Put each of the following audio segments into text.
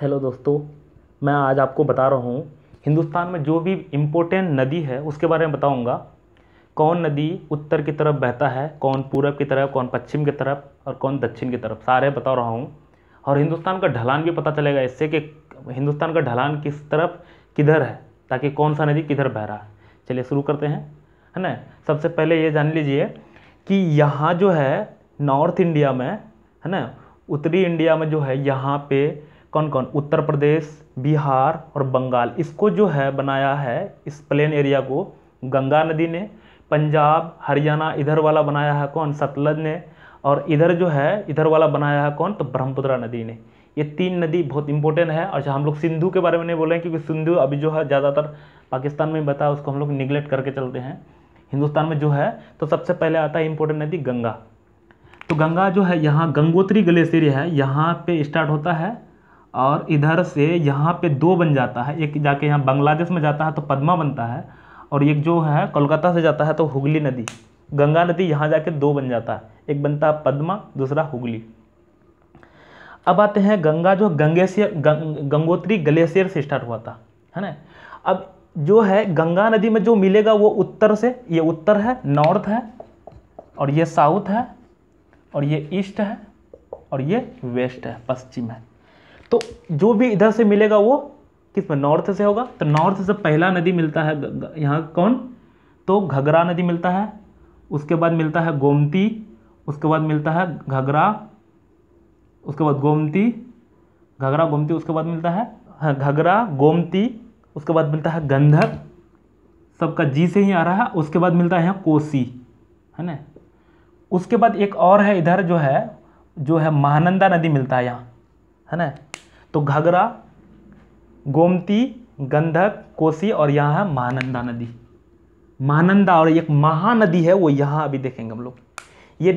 hello दोस्तों मैं आज आपको बता रहा हूँ हिंदुस्तान में जो भी इम्पोर्टेंट नदी है उसके बारे में बताऊँगा कौन नदी उत्तर की तरफ बहता है कौन पूरब की तरफ कौन पश्चिम की तरफ और कौन दक्षिण की तरफ सारे बता रहा हूँ और हिंदुस्तान का ढलान भी पता चलेगा इससे कि हिंदुस्तान का ढलान किस तरफ किधर है ताकि कौन सा नदी किधर बह रहा है चलिए शुरू करते हैं है ना सबसे पहले ये जान लीजिए कि यहाँ जो है नॉर्थ इंडिया में है ना उत्तरी इंडिया में जो है यहाँ पे कौन कौन उत्तर प्रदेश बिहार और बंगाल इसको जो है बनाया है इस प्लेन एरिया को गंगा नदी ने पंजाब हरियाणा इधर वाला बनाया है कौन सतलज ने और इधर जो है इधर वाला बनाया है कौन तो ब्रह्मपुत्रा नदी ने ये तीन नदी बहुत इंपॉर्टेंट है अच्छा हम लोग सिंधु के बारे में नहीं बोल रहे हैं क्योंकि सिंधु अभी जो है ज़्यादातर पाकिस्तान में बता उसको हम लोग निगलेक्ट करके चलते हैं हिंदुस्तान में जो है तो सबसे पहले आता है इंपॉर्टेंट नदी गंगा तो गंगा जो है यहाँ गंगोत्री ग्लेशियर है यहाँ पे स्टार्ट होता है और इधर से यहाँ पे दो बन जाता है एक जाके यहाँ बांग्लादेश में जाता है तो पद्मा बनता है और एक जो है कोलकाता से जाता है तो हुगली नदी गंगा नदी यहाँ जाके दो बन जाता है एक बनता है पद्मा दूसरा हुगली अब आते हैं गंगा जो गंगेशियर गंग, गंगोत्री ग्लेशियर से स्टार्ट हुआ था है ना अब जो है गंगा नदी में जो मिलेगा वो उत्तर से ये उत्तर है नॉर्थ है और ये साउथ है और ये ईस्ट है और ये वेस्ट है पश्चिम है तो जो भी इधर से मिलेगा वो किस में नॉर्थ से होगा तो नॉर्थ से पहला नदी मिलता है यहाँ कौन तो घगरा नदी मिलता है उसके बाद मिलता है गोमती उसके बाद मिलता है घगरा उसके बाद गोमती घगरा गोमती उसके बाद मिलता है घगरा गोमती उसके बाद मिलता है गंधक सबका जी से ही आ रहा है उसके बाद मिलता है यहाँ कोसी है ना उसके बाद एक और है इधर जो है जो है महानंदा नदी मिलता है यहाँ है ना तो घगरा गोमती गंधक कोसी और यहाँ है महानंदा नदी महानंदा और एक महानदी है वो यहाँ अभी देखेंगे हम लोग ये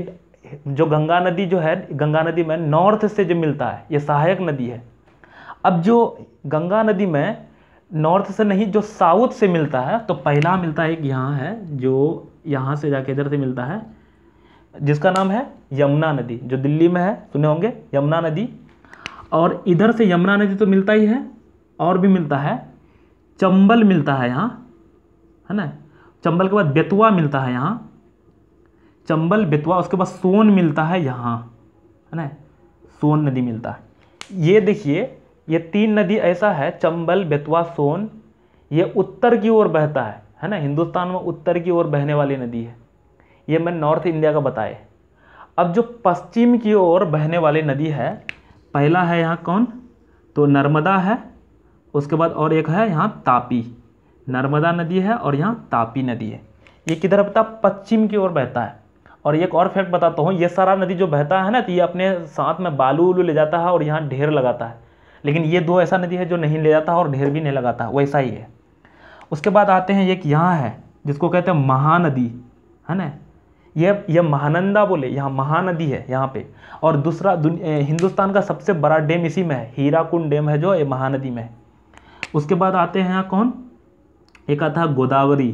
जो गंगा नदी जो है गंगा नदी में नॉर्थ से जो मिलता है ये सहायक नदी है अब जो गंगा नदी में नॉर्थ से नहीं जो साउथ से मिलता है तो पहला मिलता है एक यहाँ है जो यहाँ से जाके इधर से मिलता है जिसका नाम है यमुना नदी जो दिल्ली में है सुने होंगे यमुना नदी और इधर से यमुना नदी तो मिलता ही है और भी मिलता है चंबल मिलता है यहाँ है ना चंबल के बाद बेतवा मिलता है यहाँ चंबल बेतवा उसके बाद सोन मिलता है यहाँ है ना सोन नदी मिलता है ये देखिए ये तीन नदी ऐसा है चंबल बेतवा सोन ये उत्तर की ओर बहता है है ना हिंदुस्तान में उत्तर की ओर बहने वाली नदी है ये मैं नॉर्थ इंडिया का बताए अब जो पश्चिम की ओर बहने वाली नदी है पहला है यहाँ कौन तो नर्मदा है उसके बाद और एक है यहाँ तापी नर्मदा नदी है और यहाँ तापी नदी है ये किधर बता पश्चिम की ओर बहता है और एक और फैक्ट बताता हूँ ये सारा नदी जो बहता है ना तो ये अपने साथ में बालू उलू ले जाता है और यहाँ ढेर लगाता है लेकिन ये दो ऐसा नदी है जो नहीं ले जाता और ढेर भी नहीं लगाता वैसा ही है उसके बाद आते हैं एक यहाँ है जिसको कहते हैं महानदी है ना यह यह महानंदा बोले यहाँ महानदी है यहाँ पे और दूसरा हिंदुस्तान का सबसे बड़ा डैम इसी में है हीराकुंड डैम है जो ये महानदी में है उसके बाद आते हैं यहाँ कौन एक आता है गोदावरी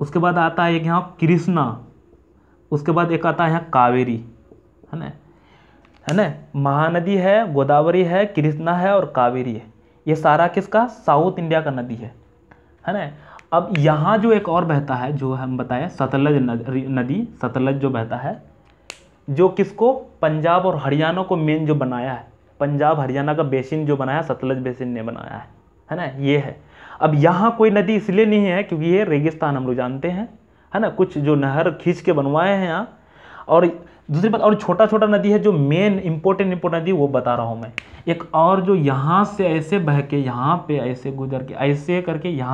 उसके बाद आता है एक यहाँ कृष्णा उसके बाद एक आता है यहाँ कावेरी है ना है ना महानदी है गोदावरी है कृष्णा है और कावेरी है ये सारा किसका साउथ इंडिया का नदी है है ना अब यहाँ जो एक और बहता है जो हम बताए सतलज नदी सतलज जो बहता है जो किसको पंजाब और हरियाणा को मेन जो बनाया है पंजाब हरियाणा का बेसिन जो बनाया सतलज बेसिन ने बनाया है है ना ये है अब यहाँ कोई नदी इसलिए नहीं है क्योंकि ये रेगिस्तान हम लोग जानते हैं है ना कुछ जो नहर खींच के बनवाए हैं यहाँ और दूसरी बात और छोटा छोटा नदी है जो मेन इंपॉर्टेंट इंपॉर्टेंट नदी वो बता रहा हूँ मैं एक और जो यहाँ से ऐसे बह के यहाँ पे ऐसे गुजर के ऐसे करके यहाँ